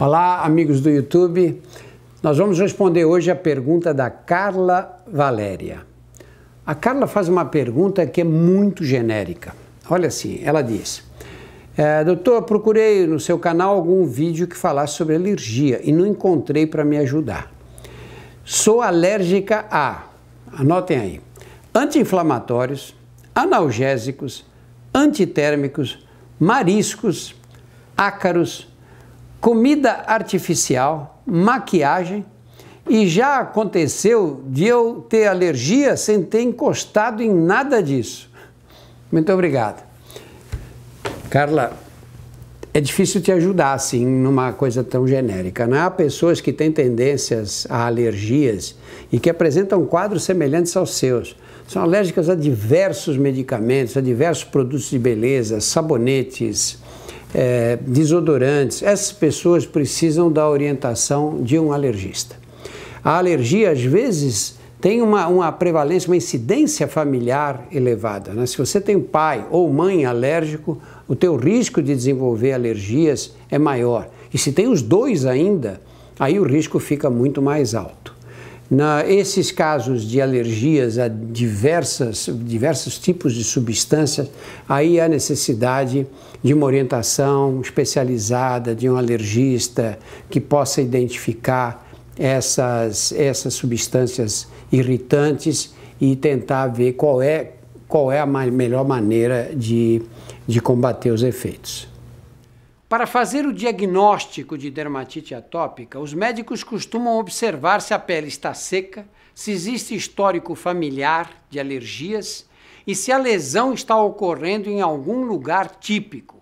Olá, amigos do YouTube. Nós vamos responder hoje a pergunta da Carla Valéria. A Carla faz uma pergunta que é muito genérica. Olha assim, ela diz: é, Doutor, procurei no seu canal algum vídeo que falasse sobre alergia e não encontrei para me ajudar. Sou alérgica a, anotem aí, anti-inflamatórios, analgésicos, antitérmicos, mariscos, ácaros, comida artificial, maquiagem e já aconteceu de eu ter alergia sem ter encostado em nada disso. Muito obrigado. Carla, é difícil te ajudar assim numa coisa tão genérica. Né? Há pessoas que têm tendências a alergias e que apresentam quadros semelhantes aos seus. São alérgicas a diversos medicamentos, a diversos produtos de beleza, sabonetes, é, desodorantes, essas pessoas precisam da orientação de um alergista. A alergia, às vezes, tem uma, uma prevalência, uma incidência familiar elevada. Né? Se você tem pai ou mãe alérgico, o teu risco de desenvolver alergias é maior. E se tem os dois ainda, aí o risco fica muito mais alto. Na, esses casos de alergias a diversas, diversos tipos de substâncias, aí há necessidade de uma orientação especializada, de um alergista que possa identificar essas, essas substâncias irritantes e tentar ver qual é, qual é a melhor maneira de, de combater os efeitos. Para fazer o diagnóstico de dermatite atópica, os médicos costumam observar se a pele está seca, se existe histórico familiar de alergias e se a lesão está ocorrendo em algum lugar típico.